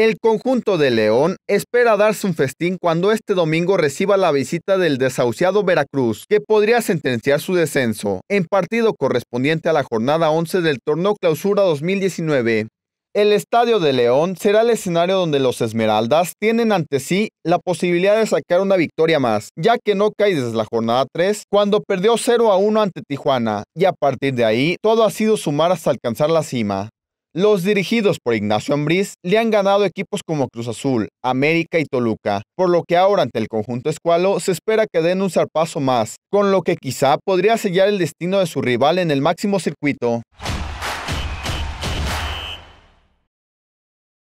El conjunto de León espera darse un festín cuando este domingo reciba la visita del desahuciado Veracruz, que podría sentenciar su descenso, en partido correspondiente a la jornada 11 del torneo Clausura 2019. El Estadio de León será el escenario donde los Esmeraldas tienen ante sí la posibilidad de sacar una victoria más, ya que no cae desde la jornada 3 cuando perdió 0 a 1 ante Tijuana, y a partir de ahí todo ha sido sumar hasta alcanzar la cima. Los dirigidos por Ignacio Ambriz le han ganado equipos como Cruz Azul, América y Toluca, por lo que ahora ante el conjunto escualo se espera que den un zarpazo más, con lo que quizá podría sellar el destino de su rival en el máximo circuito.